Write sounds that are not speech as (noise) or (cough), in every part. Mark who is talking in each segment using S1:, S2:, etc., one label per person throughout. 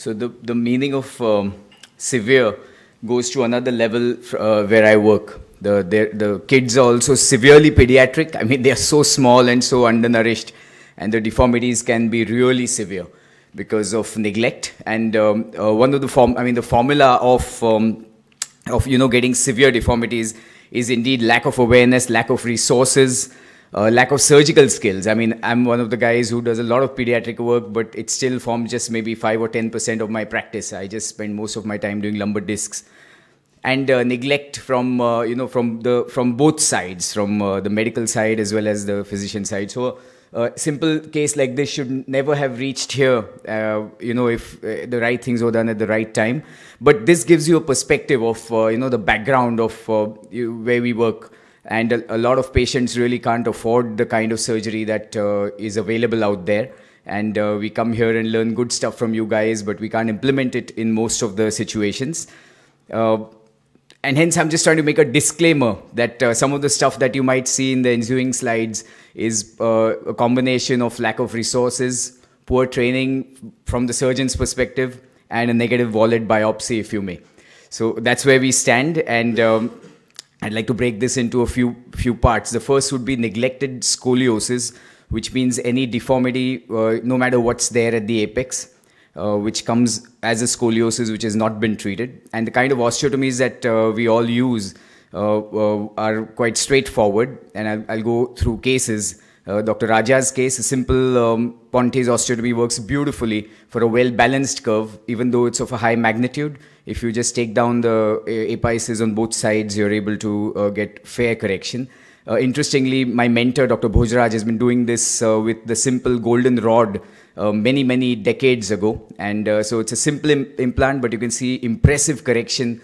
S1: So the, the meaning of um, severe goes to another level uh, where I work. The, the, kids are also severely pediatric. I mean, they are so small and so undernourished, and the deformities can be really severe because of neglect. And um, uh, one of the form, I mean, the formula of um, of you know getting severe deformities is indeed lack of awareness, lack of resources, uh, lack of surgical skills. I mean, I'm one of the guys who does a lot of pediatric work, but it still forms just maybe 5 or 10% of my practice. I just spend most of my time doing lumbar discs and uh, neglect from uh, you know from the from both sides from uh, the medical side as well as the physician side so a uh, simple case like this should never have reached here uh, you know if the right things were done at the right time but this gives you a perspective of you know the background of you, where we work and a, a, lot of patients really can't afford the kind of surgery that uh, is available out there and uh, we come here and learn good stuff from you guys but we can't implement it in most of the situations uh, and hence i'm just trying to make a disclaimer that uh, some of the stuff that you might see in the ensuing slides is uh, a combination of lack of resources poor training from the surgeon's perspective and a negative wallet biopsy if you may so that's where we stand and um, I'd like to break this into a few few parts. The first would be neglected scoliosis, which means any deformity, uh, no matter what's there at the apex, uh, which comes as a scoliosis which has not been treated. And the kind of osteotomies that uh, we all use uh, uh, are quite straightforward. And I'll, I'll go through cases. Uh, Dr. Raja's case, a simple um, Ponte's osteotomy works beautifully for a well balanced curve, even though it's of a high magnitude if you just take down the uh, apices on both sides, you're able to uh, get fair correction. Uh, interestingly, my mentor, Dr. Bhojraj, has been doing this uh, with the simple golden rod uh, many, many decades ago. And uh, so it's a simple Im implant, but you can see impressive correction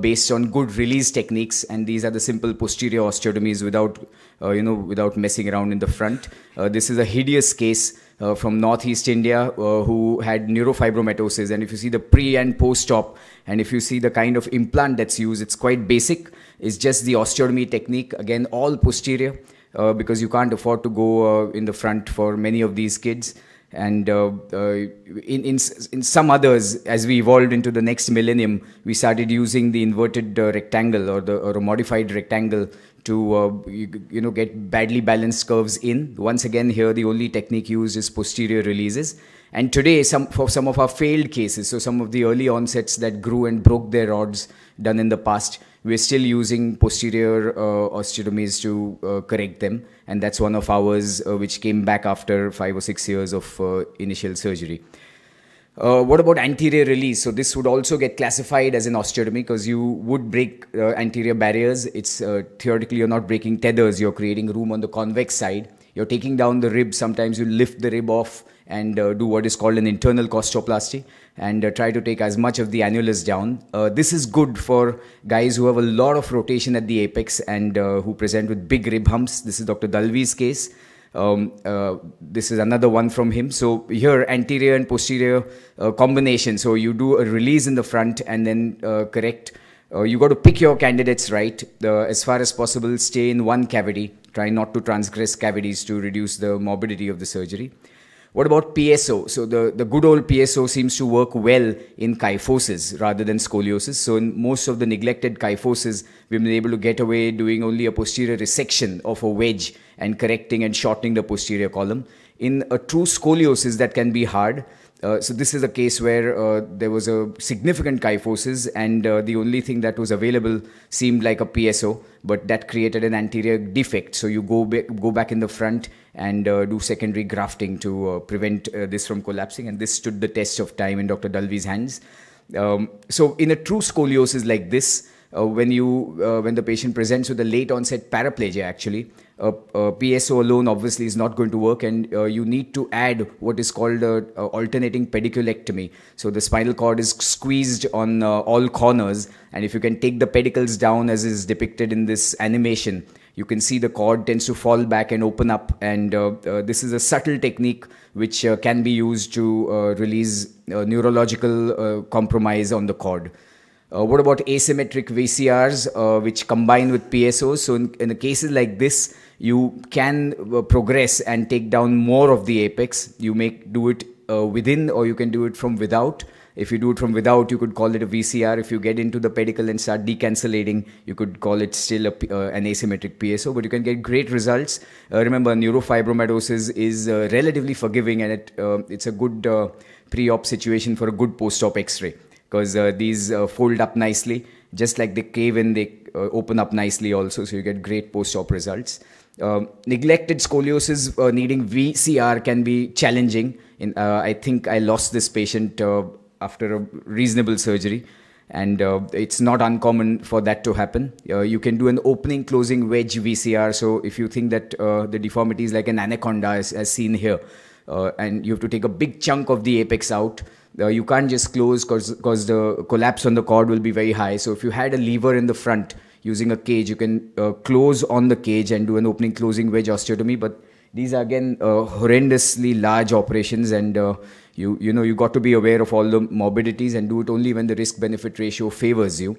S1: based on good release techniques. And these are the simple posterior osteotomies without, you know, without messing around in the front. this is a hideous case uh, from northeast India uh, who had neurofibromatosis. And if you see the pre and post op, and if you see the kind of implant that's used, it's quite basic. It's just the osteotomy technique, again, all posterior, uh, because you can't afford to go uh, in the front for many of these kids. And uh, uh, in, in, in some others, as we evolved into the next millennium, we started using the inverted rectangle or the or a modified rectangle to uh, you, you, know get badly balanced curves in. Once again, here the only technique used is posterior releases. And today, some for some of our failed cases, so some of the early onsets that grew and broke their rods done in the past, we're still using posterior uh, osteotomies to uh, correct them, and that's one of ours uh, which came back after five or six years of uh, initial surgery. Uh, what about anterior release? So this would also get classified as an osteotomy because you would break uh, anterior barriers. It's uh, theoretically you're not breaking tethers. You're creating room on the convex side. You're taking down the rib. Sometimes you lift the rib off and uh, do what is called an internal costoplasty and uh, try to take as much of the annulus down. Uh, this is good for guys who have a lot of rotation at the apex and who present with big rib humps. This is Dr. Dalvi's case. Um, uh, this is another one from him. So here, anterior and posterior uh, combination. So you do a release in the front and then uh, correct. Uh, you got to pick your candidates right as far as possible. Stay in one cavity. Try not to transgress cavities to reduce the morbidity of the surgery. What about PSO? So the, the good old PSO seems to work well in kyphosis rather than scoliosis. So in most of the neglected kyphosis, we've been able to get away doing only a posterior resection of a wedge and correcting and shortening the posterior column. In a true scoliosis, that can be hard. Uh, so this is a case where uh, there was a significant kyphosis and uh, the only thing that was available seemed like a PSO, but that created an anterior defect. So you go, ba go back in the front and uh, do secondary grafting to uh, prevent uh, this from collapsing. And this stood the test of time in Dr. Dalvi's hands. Um, so in a true scoliosis like this, uh, when you uh, when the patient presents with a late onset paraplegia actually uh, pso alone obviously is not going to work and you need to add what is called a, a alternating pediculectomy so the spinal cord is squeezed on all corners and if you can take the pedicles down as is depicted in this animation you can see the cord tends to fall back and open up and uh, uh, this is a subtle technique which uh, can be used to uh, release uh, neurological uh, compromise on the cord what about asymmetric VCRs, which combine with PSOs? So, in, in cases like this, you can progress and take down more of the apex. You may do it within, or you can do it from without. If you do it from without, you could call it a VCR. If you get into the pedicle and start decancellating, you could call it still a, uh, an asymmetric PSO, but you can get great results. Uh, remember, neurofibromatosis is uh, relatively forgiving and it, uh, it's a good uh, pre op situation for a good post op x ray because uh, these fold up nicely, just like they cave in, they open up nicely also, so you get great post op results. Um, neglected scoliosis uh, needing VCR can be challenging. In, uh, I think I lost this patient uh, after a reasonable surgery and uh, it's not uncommon for that to happen. Uh, you can do an opening closing wedge VCR. So if you think that uh, the deformity is like an anaconda as, as seen here, uh, and you have to take a big chunk of the apex out, uh, you can't just close because the collapse on the cord will be very high. So if you had a lever in the front using a cage, you can uh, close on the cage and do an opening closing wedge osteotomy. But these are again horrendously large operations and you you know you got to be aware of all the morbidities and do it only when the risk benefit ratio favors you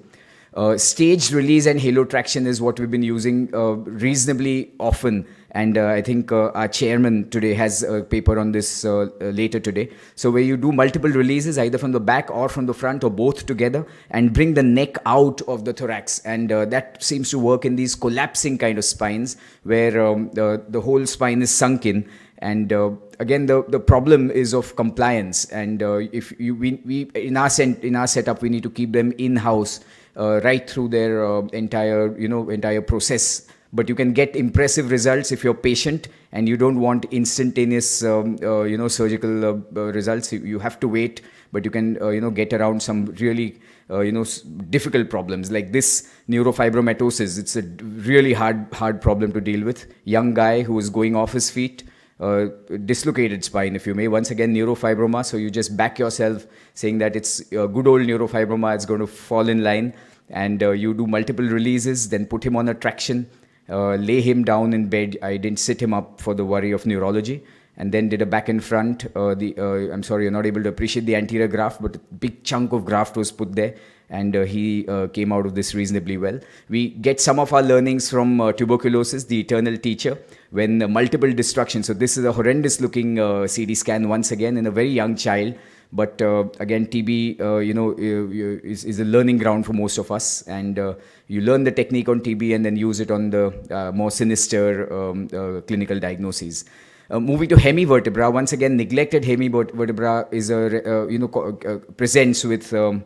S1: uh, staged release and halo traction is what we've been using uh, reasonably often and uh, i think uh, our chairman today has a paper on this uh, uh, later today so where you do multiple releases either from the back or from the front or both together and bring the neck out of the thorax and that seems to work in these collapsing kind of spines where um, the, the whole spine is sunk in and again the the problem is of compliance and uh, if you, we, we in our sen- in our setup we need to keep them in house uh, right through their uh, entire you know entire process but you can get impressive results if you're patient and you don't want instantaneous um, uh, you know surgical uh, uh, results you, you, have to wait but you can you know get around some really you know difficult problems like this neurofibromatosis it's a really hard hard problem to deal with young guy who is going off his feet dislocated spine, if you may. Once again, neurofibroma. So you just back yourself saying that it's a good old neurofibroma. It's going to fall in line. And uh, you do multiple releases, then put him on a traction, uh, lay him down in bed. I didn't sit him up for the worry of neurology and then did a back and front. Uh, the uh, I'm sorry, you're not able to appreciate the anterior graft, but a big chunk of graft was put there, and uh, he uh, came out of this reasonably well. We get some of our learnings from uh, tuberculosis, the eternal teacher, when multiple destruction. So this is a horrendous looking uh, CD scan once again in a very young child. But again, TB, you know, is, is, a learning ground for most of us, and you learn the technique on TB and then use it on the more sinister um, clinical diagnoses. Uh, moving to hemivertebra, once again, neglected hemivertebra is a, uh, you know uh, presents with um,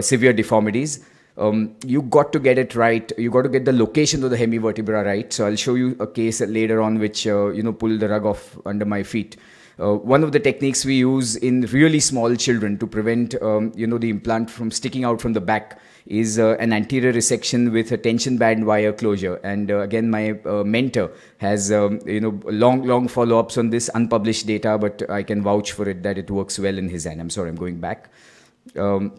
S1: severe deformities. Um, you got to get it right. You got to get the location of the hemivertebra right. So I'll show you a case later on which you know pulled the rug off under my feet. Uh, one of the techniques we use in really small children to prevent um, you know the implant from sticking out from the back is uh, an anterior resection with a tension band wire closure. And uh, again, my uh, mentor has um, you know long long follow ups on this unpublished data, but I can vouch for it that it works well in his hand. I'm sorry, I'm going back. Um,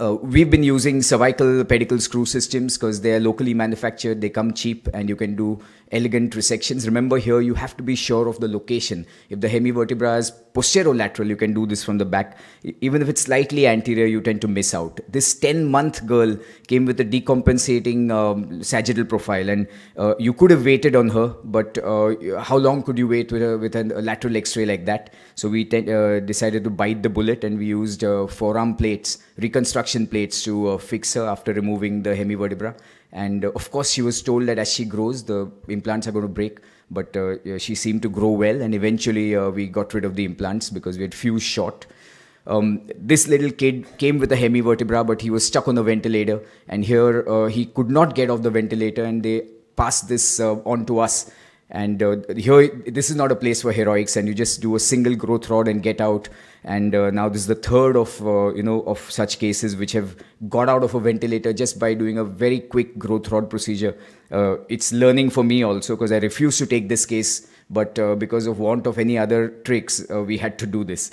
S1: uh, we've been using cervical pedicle screw systems because they are locally manufactured, they come cheap, and you can do elegant resections. Remember, here you have to be sure of the location. If the hemivertebra is posterolateral, you can do this from the back. Even if it's slightly anterior, you tend to miss out. This 10 month girl came with a decompensating um, sagittal profile, and uh, you could have waited on her, but uh, how long could you wait with a, with a lateral x ray like that? So we uh, decided to bite the bullet and we used uh, forearm plates reconstruction plates to uh, fix her after removing the hemivertebra. And uh, of course, she was told that as she grows, the implants are going to break. But uh, she seemed to grow well, and eventually, uh, we got rid of the implants because we had few short. Um, this little kid came with a hemivertebra, but he was stuck on the ventilator, and here uh, he could not get off the ventilator, and they passed this uh, on to us and uh, here, this is not a place for heroics, and you just do a single growth rod and get out. And uh, now this is the third of uh, you know of such cases which have got out of a ventilator just by doing a very quick growth rod procedure. Uh, it's learning for me also because I refused to take this case, but uh, because of want of any other tricks, we had to do this.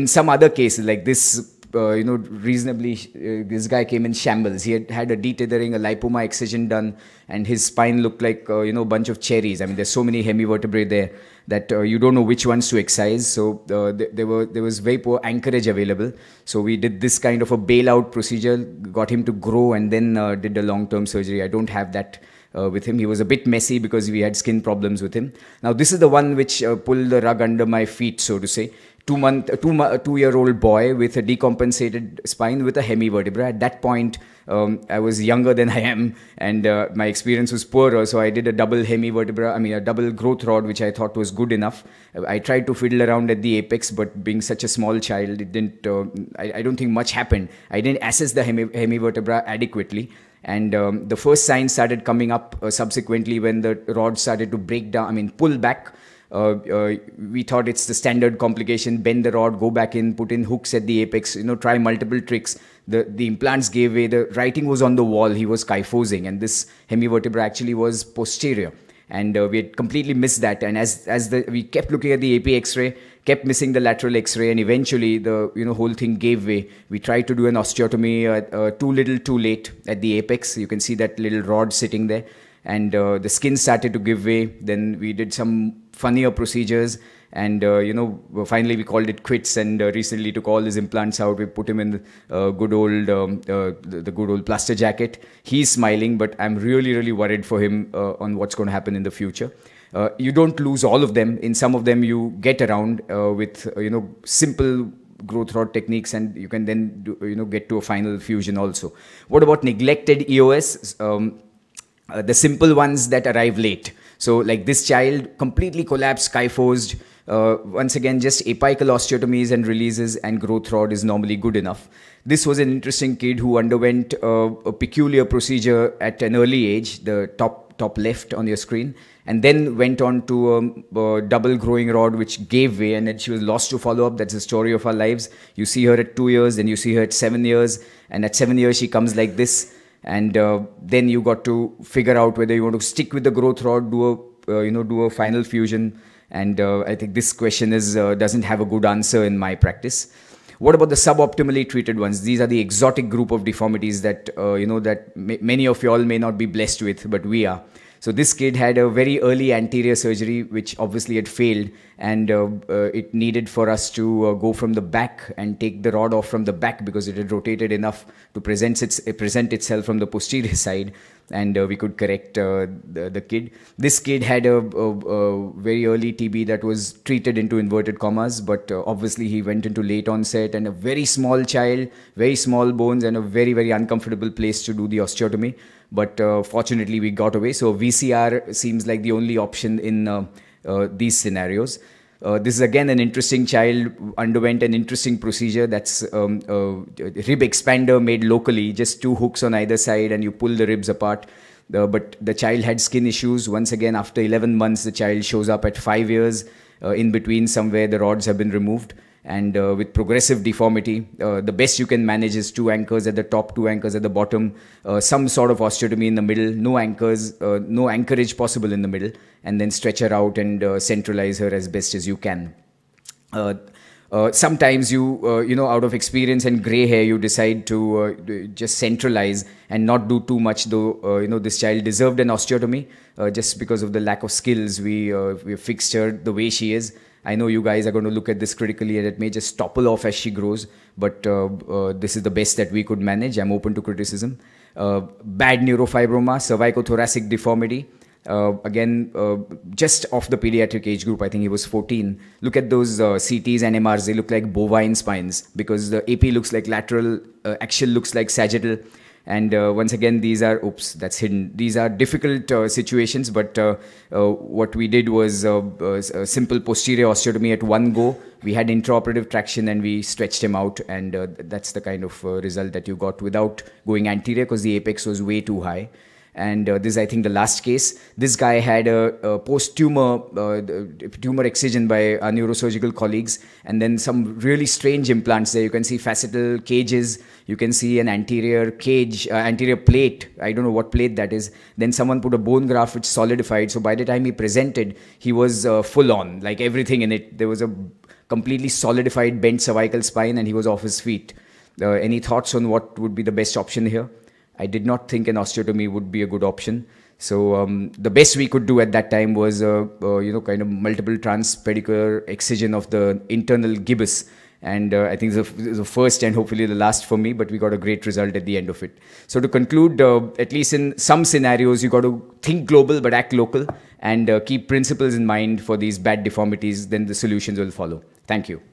S1: in some other cases, like this uh, you know, reasonably, uh, this guy came in shambles. He had had a detethering, a lipoma excision done, and his spine looked like, uh, you know, a bunch of cherries. I mean, there's so many hemivertebrae there that uh, you don't know which ones to excise. So uh, th- there were there was very poor anchorage available. So we did this kind of a bailout procedure, got him to grow, and then uh, did a long-term surgery. I don't have that. Uh, with him. He was a bit messy because we had skin problems with him. Now, this is the one which uh, pulled the rug under my feet, so to say two month uh, two uh, two year old boy with a decompensated spine with a hemivertebra at that point um, i was younger than (laughs) i am and uh, my experience was poorer so i did a double hemivertebra i mean a double growth rod which i thought was good enough i tried to fiddle around at the apex but being such a small child it didn't uh, I, I, don't think much happened i didn't assess the hemi- hemivertebra adequately and um, the first signs started coming up uh, subsequently when the rod started to break down i mean pull back uh, uh, we thought it's the standard complication bend the rod go back in put in hooks at the apex you know try multiple tricks the the implants gave way the writing was on the wall he was kyphosing and this hemivertebra actually was posterior and uh, we had completely missed that and as as the we kept looking at the ap x-ray kept missing the lateral x-ray and eventually the you know whole thing gave way we tried to do an osteotomy uh, uh, too little too late at the apex you can see that little rod sitting there and uh, the skin started to give way then we did some funnier procedures and uh, you know finally we called it quits and uh, recently took all his implants out we put him in the uh, good old um, uh, the, the, good old plaster jacket he's smiling but i'm really really worried for him uh, on what's going to happen in the future uh, you don't lose all of them in some of them you get around with you know simple growth rod techniques and you can then do, you know get to a final fusion also what about neglected eos um, the simple ones that arrive late so like this child completely collapsed, kyphosed. Uh, once again, just apical osteotomies and releases and growth rod is normally good enough. This was an interesting kid who underwent uh, a peculiar procedure at an early age, the top top left on your screen, and then went on to um, a double growing rod which gave way and then she was lost to follow up that's the story of our lives you see her at 2 years then you see her at 7 years and at 7 years she comes like this and uh, then you got to figure out whether you want to stick with the growth rod do a uh, you know do a final fusion and uh, i think this question is uh, doesn't have a good answer in my practice what about the suboptimally treated ones these are the exotic group of deformities that uh, you know that many of you all may not be blessed with but we are so this kid had a very early anterior surgery, which obviously had failed, and uh, uh, it needed for us to uh, go from the back and take the rod off from the back because it had rotated enough to present, its, uh, present itself from the posterior (laughs) side, and uh, we could correct uh, the, the, kid. This kid had a, a, a, very early TB that was treated into inverted commas, but obviously he went into late onset and a very small child, very small bones, and a very very uncomfortable place to do the osteotomy but uh, fortunately we got away. So VCR seems like the only option in uh, uh, these scenarios. Uh, this is again an interesting child underwent an interesting procedure. That's um, uh, rib expander made locally, just two hooks on either side, and you pull the ribs apart. Uh, but the child had skin issues. Once again, after 11 months, the child shows up at five years. in between, somewhere the rods have been removed. And uh, with progressive deformity, uh, the best you can manage is two anchors at the top, two anchors at the bottom, uh, some sort of osteotomy in the middle, no anchors, uh, no anchorage possible in the middle, and then stretch her out and uh, centralize her as best as you can. Uh, sometimes you, you know, out of experience and gray hair, you decide to just centralize and not do too much. Though you know this child deserved an osteotomy, just because of the lack of skills, we we fixed her the way she is I know you guys are going to look at this critically and it may just topple off as she grows, but uh, uh, this is the best that we could manage. I'm open to criticism. Uh, bad neurofibroma, cervicothoracic deformity. Uh, again, uh, just off the pediatric age group, I think he was 14. Look at those uh, CTs and MRs. They look like bovine spines because the AP looks like lateral, axial looks like sagittal. And uh, once again, these are oops, that's hidden. These are difficult uh, situations, but uh, what we did was a simple posterior osteotomy at one go. We had intraoperative traction and we stretched him out, and that's the kind of result that you got without going anterior because the apex was way too high and uh, this is, I think, the last case. This guy had a, a post-tumor uh, tumor excision by our neurosurgical colleagues, and then some really strange implants there. You can see facetal cages. You can see an anterior cage, uh, anterior plate. I don't know what plate that is. Then someone put a bone graft which solidified. So by the time he presented, he was uh, full on, like everything in it. There was a completely solidified bent cervical spine, and he was off his feet. Uh, any thoughts on what would be the best option here? I did not think an osteotomy would be a good option. So um, the best we could do at that time was, uh, uh, you know, kind of multiple transpedicular excision of the internal gibbous. And uh, I think it's the, the first and hopefully the last for me, but we got a great result at the end of it. So to conclude, uh, at least in some scenarios, you got to think global but act local and uh, keep principles in mind for these bad deformities. Then the solutions will follow. Thank you.